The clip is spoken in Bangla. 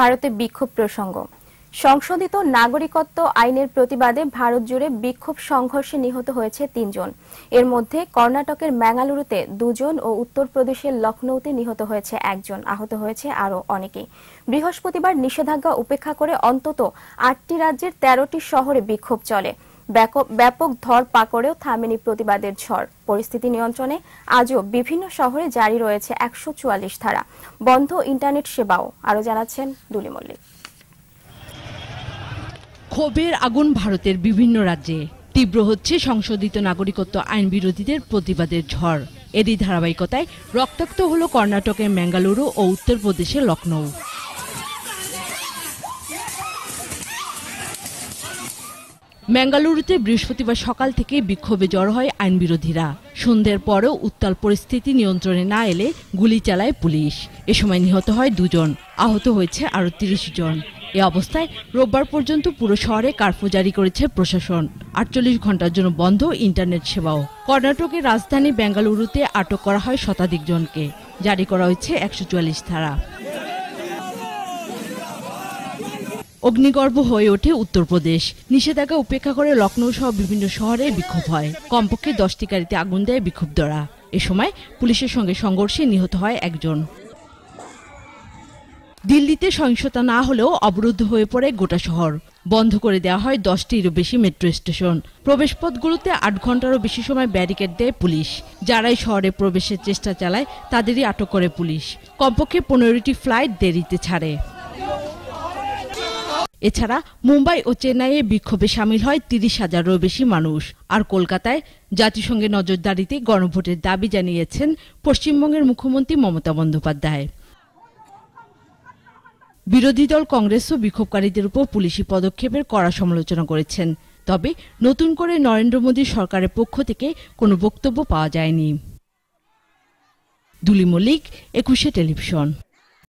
ভারতে বিক্ষোভ প্রসঙ্গ সংশোধিত নাগরিকত্ব আইনের প্রতিবাদে ভারত জুড়ে বিক্ষোভ সংঘর্ষে নিহত হয়েছে তিনজন এর মধ্যে কর্ণাটকের ম্যাঙ্গালুরুতে দুজন ও উত্তরপ্রদেশের লখনৌতে নিহত হয়েছে একজন আহত হয়েছে আরও অনেকেই বৃহস্পতিবার নিষেধাজ্ঞা উপেক্ষা করে অন্তত আটটি রাজ্যের তেরোটি শহরে বিক্ষোভ চলে ব্যাপক ধর পাকড়েও থামেনি প্রতিবাদের ঝড় পরিস্থিতি নিয়ন্ত্রণে আজও বিভিন্ন শহরে জারি রয়েছে একশো ধারা বন্ধ ইন্টারনেট সেবাও আরও জানাচ্ছেন দুলি মল্লিক ক্ষোভের আগুন ভারতের বিভিন্ন রাজ্যে তীব্র হচ্ছে সংশোধিত নাগরিকত্ব আইন বিরোধীদের প্রতিবাদের ঝড় এরই ধারাবাহিকতায় রক্তাক্ত হল কর্ণাটকের ম্যাঙ্গালুরু ও উত্তরপ্রদেশের লখনৌ ম্যাঙ্গালুরুতে বৃহস্পতিবার সকাল থেকে বিক্ষোভে জড় হয় আইন বিরোধীরা সন্ধ্যের পরেও উত্তাল পরিস্থিতি নিয়ন্ত্রণে না এলে গুলি চালায় পুলিশ এ সময় নিহত হয় দুজন আহত হয়েছে আরও তিরিশ জন এ অবস্থায় রোববার পর্যন্ত পুরো শহরে কার্ফু জারি করেছে প্রশাসন আটচল্লিশ ঘন্টার জন্য বন্ধ ইন্টারনেট সেবাও কর্ণাটকের রাজধানী বেঙ্গালুরুতে আটক করা হয় শতাধিক জনকে জারি করা হয়েছে একশো ধারা অগ্নিগর্ভ হয়ে ওঠে উত্তরপ্রদেশ নিষেধাজ্ঞা উপেক্ষা করে লখনৌ সহ বিভিন্ন শহরে বিক্ষোভ হয় কমপক্ষে দশটি গাড়িতে আগুন দেয় বিক্ষুব্ধরা এ সময় পুলিশের সঙ্গে সংঘর্ষে নিহত হয় একজন দিল্লিতে সহিংসতা না হলেও অবরুদ্ধ হয়ে পড়ে গোটা শহর বন্ধ করে দেওয়া হয় দশটিরও বেশি মেট্রো স্টেশন প্রবেশপথগুলোতে আট ঘন্টারও বেশি সময় ব্যারিকেড দেয় পুলিশ যারাই শহরে প্রবেশের চেষ্টা চালায় তাদেরই আটক করে পুলিশ কমপক্ষে পনেরোটি ফ্লাইট দেরিতে ছাড়ে এছাড়া মুম্বাই ও চেন্নাইয়ে বিক্ষোভে সামিল হয় তিরিশ হাজারও বেশি মানুষ আর কলকাতায় জাতিসংঘের নজরদারিতে গণভোটের দাবি জানিয়েছেন পশ্চিমবঙ্গের মুখ্যমন্ত্রী মমতা বন্দ্যোপাধ্যায় বিরোধী দল কংগ্রেসও বিক্ষোভকারীদের উপর পুলিশি পদক্ষেপের কড়া সমালোচনা করেছেন তবে নতুন করে নরেন্দ্র মোদী সরকারের পক্ষ থেকে কোনো বক্তব্য পাওয়া যায়নি দুলি মল্লিক একুশে টেলিভিশন